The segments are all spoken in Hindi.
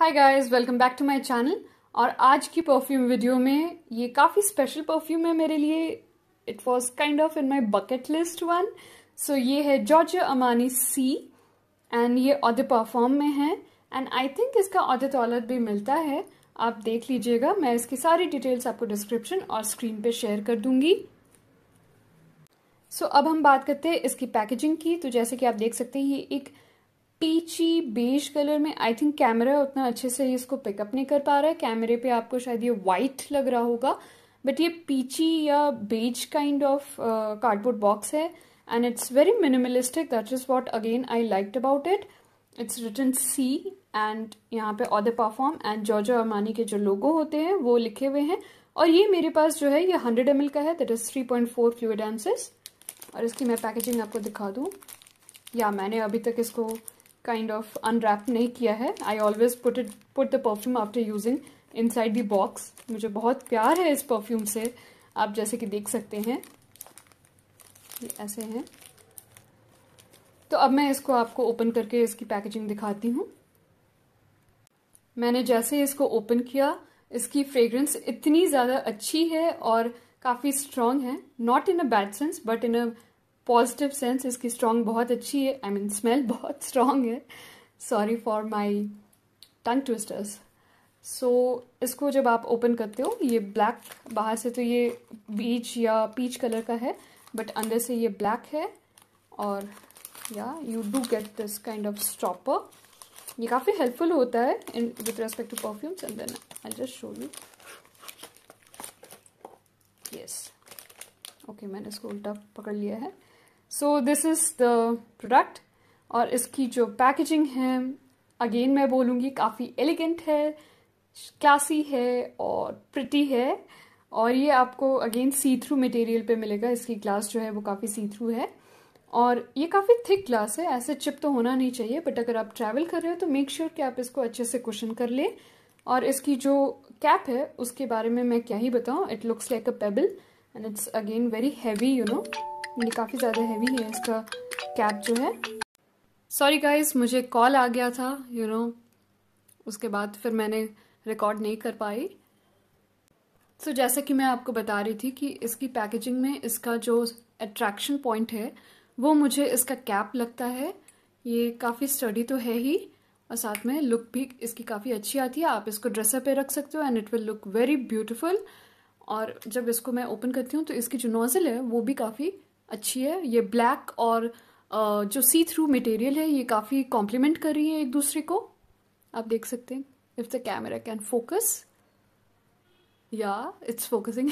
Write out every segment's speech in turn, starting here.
Hi guys welcome back to my channel और आज की परफ्यूम वीडियो में ये काफ़ी स्पेशल परफ्यूम है मेरे लिए it was kind of in my bucket list one so ये है जॉर्ज अमानी सी एंड ये ऑदे परफॉर्म में है एंड आई थिंक इसका ऑदे टॉलर भी मिलता है आप देख लीजिएगा मैं इसकी सारी डिटेल्स आपको डिस्क्रिप्शन और स्क्रीन पे शेयर कर दूंगी सो so, अब हम बात करते हैं इसकी पैकेजिंग की तो जैसे कि आप देख सकते हैं ये एक पीची बेज कलर में आई थिंक कैमरा उतना अच्छे से इसको पिकअप नहीं कर पा रहा है कैमरे पे आपको शायद ये व्हाइट लग रहा होगा बट ये पीची या beige kind of cardboard box है and it's very minimalistic that is what again I liked about it it's return see and यहाँ पे ऑदे परफॉर्म एंड जॉर्जो अमानी के जो लोगो होते हैं वो लिखे हुए हैं और ये मेरे पास जो है ये हंड्रेड एम का है that is three point four fluid ounces और इसकी मैं पैकेजिंग आपको दिखा दूँ या मैंने अभी तक इसको काइंड ऑफ अनरैप नहीं किया है I always put it put the perfume after using inside the box मुझे बहुत प्यार है इस परफ्यूम से आप जैसे कि देख सकते हैं ये ऐसे हैं तो अब मैं इसको आपको ओपन करके इसकी पैकेजिंग दिखाती हूँ मैंने जैसे इसको ओपन किया इसकी फ्रेग्रेंस इतनी ज़्यादा अच्छी है और काफ़ी स्ट्रांग है not in a bad sense but in a positive sense इसकी स्ट्रॉन्ग बहुत अच्छी है आई मीन स्मेल बहुत स्ट्रांग है sorry for my tongue twisters so इसको जब आप ओपन करते हो ये ब्लैक बाहर से तो ये बीच या पीच कलर का है बट अंदर से ये ब्लैक है और या you do get this kind of stopper ये काफ़ी हेल्पफुल होता है in with respect to perfumes and then I just show you yes okay मैंने इसको उल्टा पकड़ लिया है so this is the product और इसकी जो पैकेजिंग है अगेन मैं बोलूँगी काफ़ी एलिगेंट है क्लासी है और प्रिटी है और ये आपको अगेन सी थ्रू मटेरियल पे मिलेगा इसकी ग्लास जो है वो काफ़ी सी थ्रू है और ये काफ़ी थिक ग्लास है ऐसे चिप तो होना नहीं चाहिए बट अगर आप ट्रैवल कर रहे हो तो मेक श्योर sure कि आप इसको अच्छे से क्वेश्चन कर लें और इसकी जो कैप है उसके बारे में मैं क्या ही बताऊँ it looks like a pebble and it's again very heavy you know ये काफ़ी ज़्यादा हैवी है इसका कैप जो है सॉरी गाइज मुझे कॉल आ गया था यू you नो know, उसके बाद फिर मैंने रिकॉर्ड नहीं कर पाई सो so, जैसा कि मैं आपको बता रही थी कि इसकी पैकेजिंग में इसका जो अट्रैक्शन पॉइंट है वो मुझे इसका कैप लगता है ये काफ़ी स्टडी तो है ही और साथ में लुक भी इसकी काफ़ी अच्छी आती है आप इसको ड्रेसअप पे रख सकते हो and it will look very beautiful और जब इसको मैं ओपन करती हूँ तो इसकी जो नोज़ल है वो भी काफ़ी अच्छी है ये ब्लैक और जो सी थ्रू मटेरियल है ये काफ़ी कॉम्प्लीमेंट कर रही है एक दूसरे को आप देख सकते हैं if the camera can focus या इट्स फोकसिंग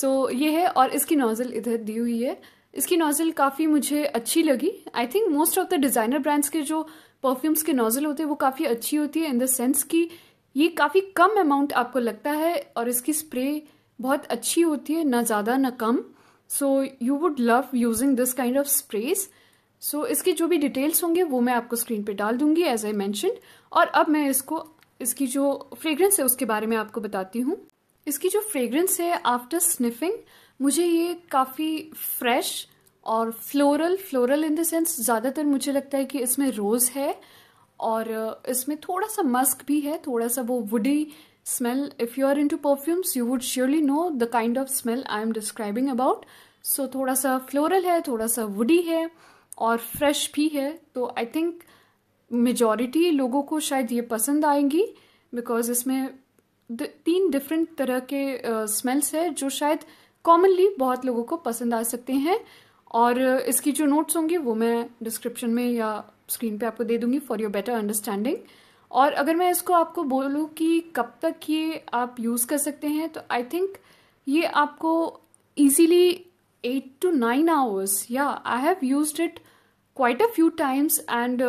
सो ये है और इसकी नोज़ल इधर दी हुई है इसकी नोज़ल काफ़ी मुझे अच्छी लगी I think most of the designer brands के जो परफ्यूम्स के नोज़ल होते हैं वो काफ़ी अच्छी होती है इन द सेंस कि ये काफ़ी कम अमाउंट आपको लगता है और इसकी स्प्रे बहुत अच्छी होती है ना ज़्यादा ना कम so you would love using this kind of sprays so इसकी जो भी डिटेल्स होंगे वो मैं आपको स्क्रीन पे डाल दूंगी एज आई मैंशन और अब मैं इसको इसकी जो फ्रेग्रेंस है उसके बारे में आपको बताती हूँ इसकी जो फ्रेग्रेंस है आफ्टर स्निफिंग मुझे ये काफ़ी फ्रेश और floral floral in the sense ज़्यादातर मुझे लगता है कि इसमें रोज़ है और इसमें थोड़ा सा मस्क भी है थोड़ा सा वो woody smell. If you are into perfumes, you would surely know the kind of smell I am describing about. So so, थोड़ा सा फ्लोरल है थोड़ा सा वुडी है और फ्रेश भी है तो आई थिंक मेजॉरिटी लोगों को शायद ये पसंद आएंगी बिकॉज इसमें तीन डिफरेंट तरह के स्मेल्स uh, है जो शायद कॉमनली बहुत लोगों को पसंद आ सकते हैं और इसकी जो नोट्स होंगी वो मैं डिस्क्रिप्शन में या स्क्रीन पे आपको दे दूंगी फॉर योर बेटर अंडरस्टैंडिंग और अगर मैं इसको आपको बोलूँ कि कब तक ये आप यूज़ कर सकते हैं तो आई थिंक ये आपको easily eight to nine hours या I have use it quite a few times and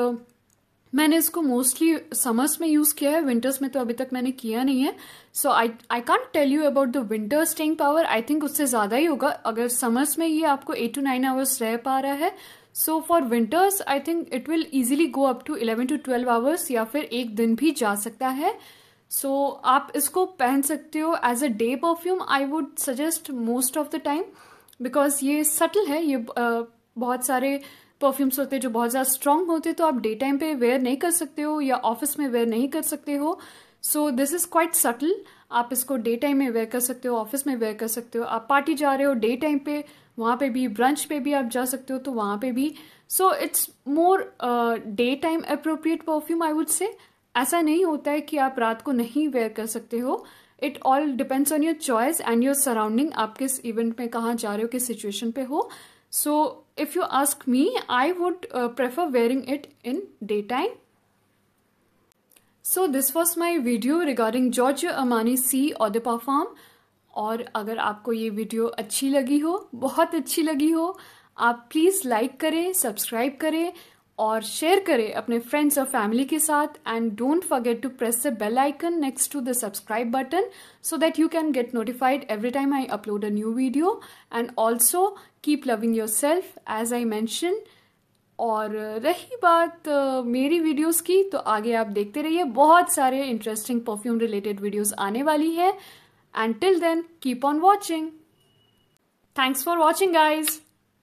मैंने इसको मोस्टली समर्स में यूज़ किया है विंटर्स में तो अभी तक मैंने किया नहीं है so I I can't tell you about the winter staying power I think उससे ज़्यादा ही होगा अगर समर्स में ये आपको एट टू नाइन आवर्स रह पा रहा है so for winters I think it will easily go up to eleven to twelve hours या फिर एक दिन भी जा सकता है सो so, आप इसको पहन सकते हो as a day perfume I would suggest most of the time because ये सटल है ये uh, बहुत सारे परफ्यूम्स होते हैं जो बहुत ज़्यादा स्ट्रांग होते हैं तो आप डे टाइम पे वेयर नहीं कर सकते हो या ऑफिस में वेयर नहीं कर सकते हो so this is quite subtle आप इसको डे टाइम में वेयर कर सकते हो ऑफिस में वेयर कर सकते हो आप पार्टी जा रहे हो डे टाइम पे वहाँ पे भी ब्रंच पे भी आप जा सकते हो तो वहाँ पे भी so it's more day time appropriate perfume I would say ऐसा नहीं होता है कि आप रात को नहीं वेयर कर सकते हो it all depends on your choice and your surrounding आप किस इवेंट में कहाँ जा रहे हो किस सिचुएशन पे हो so if you ask me I would prefer wearing it in day time so this was my video regarding George Armani Si Eau de और अगर आपको ये वीडियो अच्छी लगी हो बहुत अच्छी लगी हो आप प्लीज़ लाइक करें सब्सक्राइब करें और शेयर करें अपने फ्रेंड्स और फैमिली के साथ and don't forget to press the bell icon next to the subscribe button so that you can get notified every time I upload a new video and also keep loving yourself as I mention और रही बात मेरी वीडियोस की तो आगे आप देखते रहिए बहुत सारे इंटरेस्टिंग परफ्यूम रिलेटेड वीडियोस आने वाली है Until then, keep on watching. Thanks for watching guys.